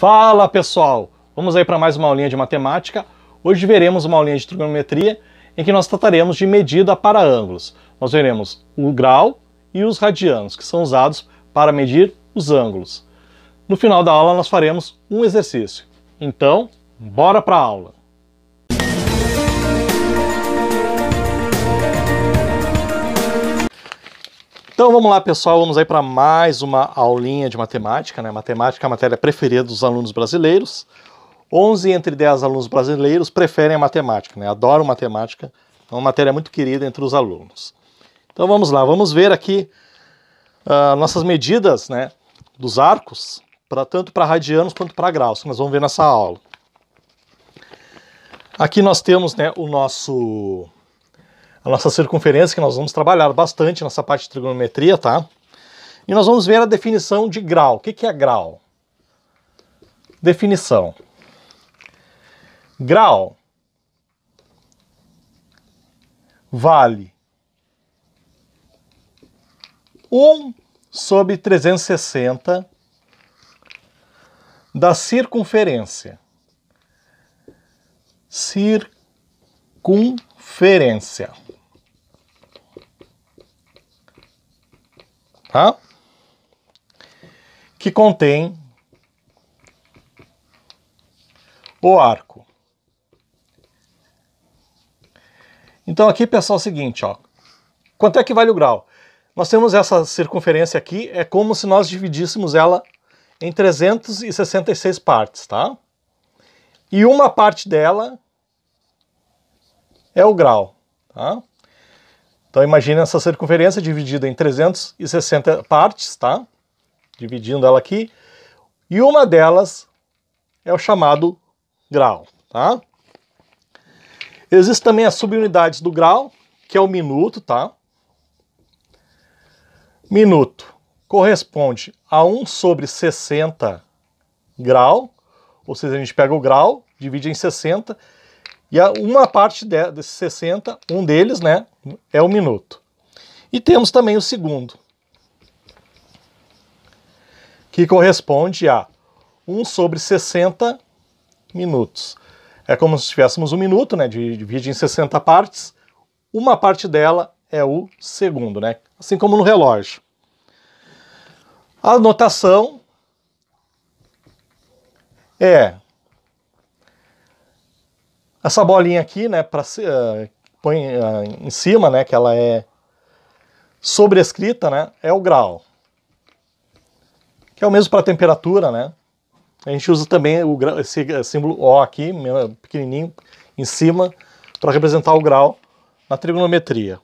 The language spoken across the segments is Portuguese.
Fala pessoal! Vamos aí para mais uma aulinha de matemática. Hoje veremos uma aulinha de trigonometria em que nós trataremos de medida para ângulos. Nós veremos o grau e os radianos, que são usados para medir os ângulos. No final da aula nós faremos um exercício. Então, bora para a aula! Então vamos lá, pessoal, vamos aí para mais uma aulinha de matemática, né? Matemática é a matéria preferida dos alunos brasileiros. 11 entre 10 alunos brasileiros preferem a matemática, né? Adoram matemática, é uma matéria muito querida entre os alunos. Então vamos lá, vamos ver aqui uh, nossas medidas, né, dos arcos, para tanto para radianos quanto para graus, que nós vamos ver nessa aula. Aqui nós temos, né, o nosso a nossa circunferência, que nós vamos trabalhar bastante nessa parte de trigonometria, tá? E nós vamos ver a definição de grau. O que, que é grau? Definição. Grau vale 1 sobre 360 da circunferência. Circunferência. tá? Que contém o arco. Então aqui pessoal, é o seguinte, ó. Quanto é que vale o grau? Nós temos essa circunferência aqui, é como se nós dividíssemos ela em 366 partes, tá? E uma parte dela é o grau, tá? Então imagine essa circunferência dividida em 360 partes, tá? Dividindo ela aqui. E uma delas é o chamado grau, tá? Existem também as subunidades do grau, que é o minuto, tá? Minuto corresponde a 1 sobre 60 grau, ou seja, a gente pega o grau, divide em 60 e uma parte de, desses 60, um deles, né, é o minuto. E temos também o segundo, que corresponde a 1 sobre 60 minutos. É como se tivéssemos um minuto, né, divide em 60 partes. Uma parte dela é o segundo, né? Assim como no relógio. A notação é essa bolinha aqui, né, para uh, eh, põe uh, em cima, né, que ela é sobrescrita, né, é o grau. Que é o mesmo para temperatura, né? A gente usa também o esse eh, símbolo O aqui, pequenininho, em cima, para representar o grau na trigonometria.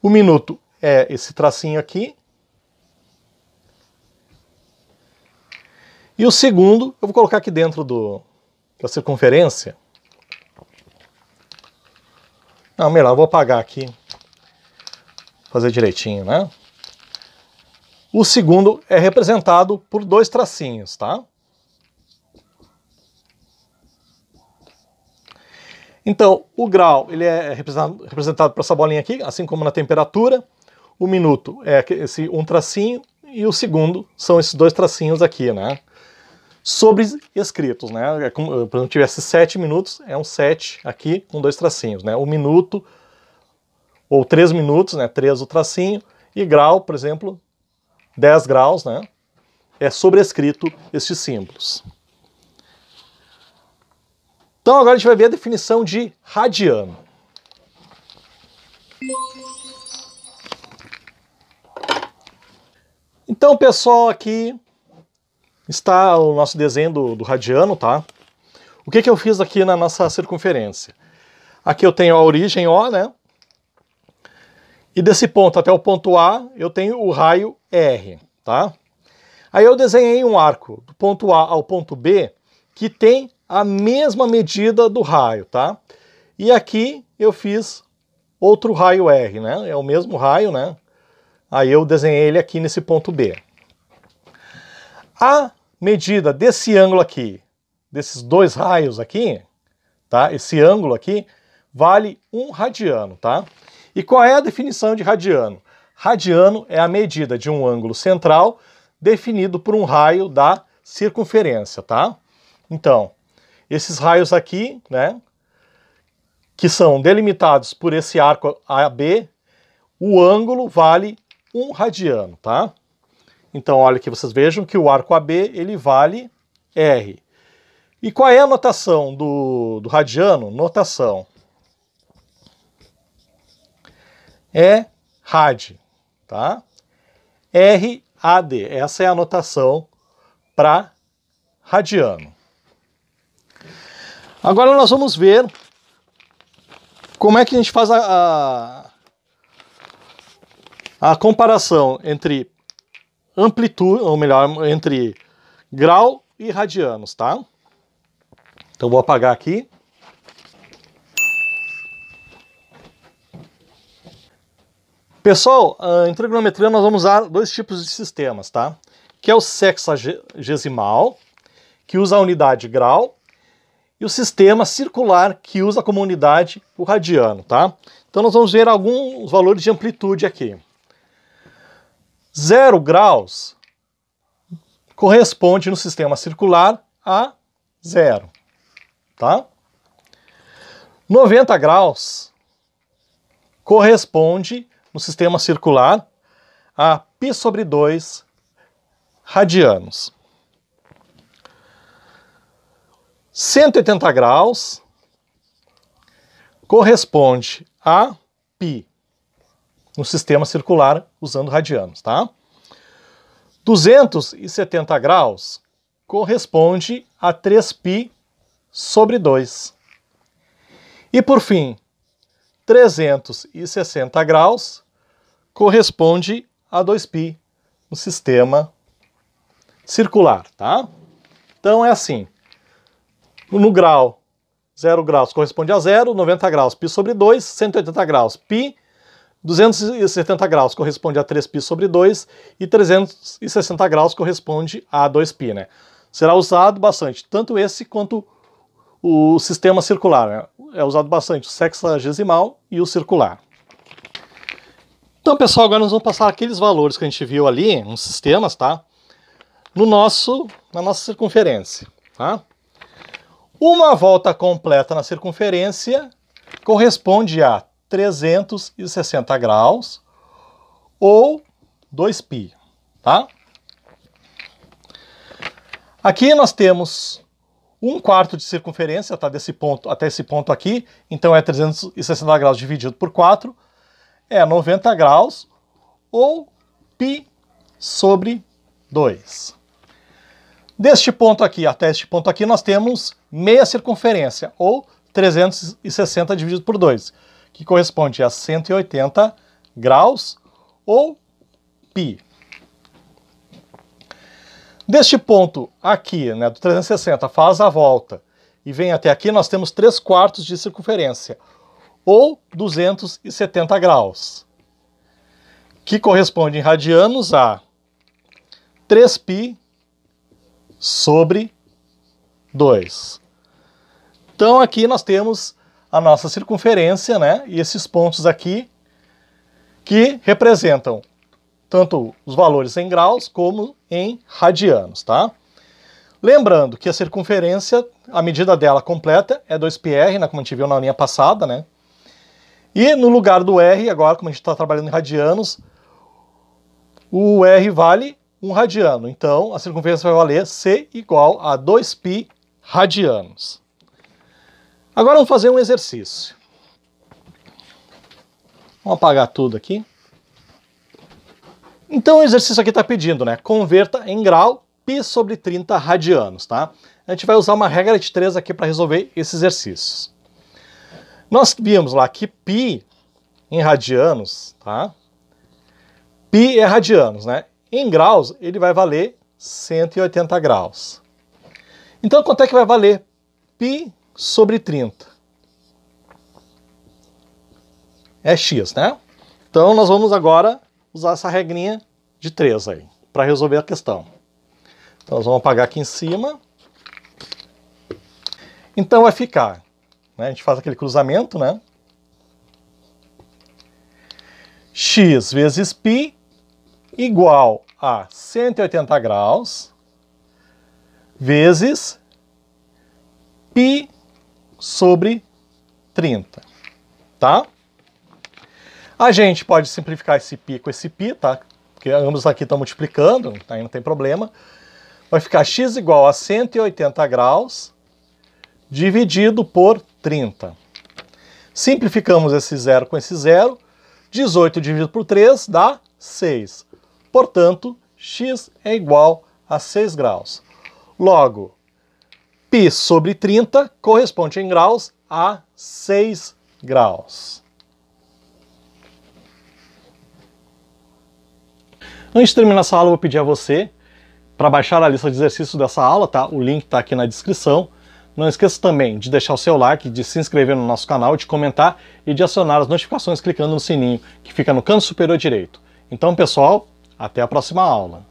O minuto é esse tracinho aqui. E o segundo, eu vou colocar aqui dentro do, da circunferência. Não, melhor, eu vou apagar aqui. fazer direitinho, né? O segundo é representado por dois tracinhos, tá? Então, o grau ele é representado por essa bolinha aqui, assim como na temperatura. O minuto é esse um tracinho e o segundo são esses dois tracinhos aqui, né? sobre escritos, né? É como, eh, por exemplo, tivesse sete minutos, é um sete aqui com dois tracinhos, né? Um minuto ou três minutos, né? Três o tracinho e grau, por exemplo, 10 graus, né? É sobrescrito estes símbolos. Então agora a gente vai ver a definição de radiano. Então, pessoal, aqui está o nosso desenho do, do radiano, tá? O que, que eu fiz aqui na nossa circunferência? Aqui eu tenho a origem O, né? E desse ponto até o ponto A, eu tenho o raio R, tá? Aí eu desenhei um arco do ponto A ao ponto B que tem a mesma medida do raio, tá? E aqui eu fiz outro raio R, né? É o mesmo raio, né? Aí eu desenhei ele aqui nesse ponto B. A medida desse ângulo aqui, desses dois raios aqui, tá? Esse ângulo aqui vale um radiano, tá? E qual é a definição de radiano? Radiano é a medida de um ângulo central definido por um raio da circunferência, tá? Então, esses raios aqui, né, que são delimitados por esse arco AB, o ângulo vale um radiano, tá? Então, olha que vocês vejam que o arco AB ele vale R. E qual é a notação do, do radiano? Notação é rad, tá? RAD, essa é a notação para radiano. Agora nós vamos ver como é que a gente faz a, a, a comparação entre amplitude, ou melhor, entre grau e radianos, tá? Então vou apagar aqui. Pessoal, em trigonometria nós vamos usar dois tipos de sistemas, tá? Que é o sexagesimal, que usa a unidade grau, e o sistema circular, que usa como unidade o radiano, tá? Então nós vamos ver alguns valores de amplitude aqui. 0 graus corresponde no sistema circular a zero, tá? 90 graus corresponde no sistema circular a π sobre 2 radianos. 180 graus corresponde a π no sistema circular usando radianos, tá? 270 graus corresponde a 3π sobre 2. E por fim, 360 graus corresponde a 2π no sistema circular, tá? Então é assim, no grau, 0 graus corresponde a 0, 90 graus, π sobre 2, 180 graus, π 270 graus corresponde a 3π sobre 2 e 360 graus corresponde a 2π. Né? Será usado bastante, tanto esse quanto o sistema circular. Né? É usado bastante o sexagesimal e o circular. Então, pessoal, agora nós vamos passar aqueles valores que a gente viu ali, nos sistemas, tá? No nosso, na nossa circunferência, tá? Uma volta completa na circunferência corresponde a 360 graus ou 2π, tá? Aqui nós temos um quarto de circunferência, tá, desse ponto até esse ponto aqui, então é 360 graus dividido por 4, é 90 graus, ou π sobre 2. Deste ponto aqui até este ponto aqui, nós temos meia circunferência, ou 360 dividido por 2 que corresponde a 180 graus ou π. Deste ponto aqui, né, do 360, faz a volta e vem até aqui, nós temos 3 quartos de circunferência, ou 270 graus, que corresponde em radianos a 3π sobre 2. Então aqui nós temos a nossa circunferência, né? E esses pontos aqui que representam tanto os valores em graus como em radianos, tá? Lembrando que a circunferência, a medida dela completa é 2πr, né, como a gente viu na linha passada, né? E no lugar do r, agora como a gente está trabalhando em radianos, o r vale um radiano. Então, a circunferência vai valer c igual a 2π radianos. Agora vamos fazer um exercício. Vamos apagar tudo aqui. Então o exercício aqui está pedindo, né? Converta em grau π sobre 30 radianos, tá? A gente vai usar uma regra de 3 aqui para resolver esses exercícios. Nós vimos lá que π em radianos, tá? Π é radianos, né? Em graus, ele vai valer 180 graus. Então, quanto é que vai valer π sobre 30. É x, né? Então nós vamos agora usar essa regrinha de 3 aí para resolver a questão. Então nós vamos apagar aqui em cima. Então vai ficar, né? a gente faz aquele cruzamento, né? x vezes π igual a 180 graus vezes π sobre 30, tá? A gente pode simplificar esse pi com esse pi, tá? Porque ambos aqui estão multiplicando, tá? aí não tem problema. Vai ficar x igual a 180 graus dividido por 30. Simplificamos esse zero com esse zero. 18 dividido por 3 dá 6. Portanto, x é igual a 6 graus. Logo, π sobre 30 corresponde em graus a 6 graus. Antes de terminar essa aula, eu vou pedir a você para baixar a lista de exercícios dessa aula, tá? O link está aqui na descrição. Não esqueça também de deixar o seu like, de se inscrever no nosso canal, de comentar e de acionar as notificações clicando no sininho que fica no canto superior direito. Então, pessoal, até a próxima aula.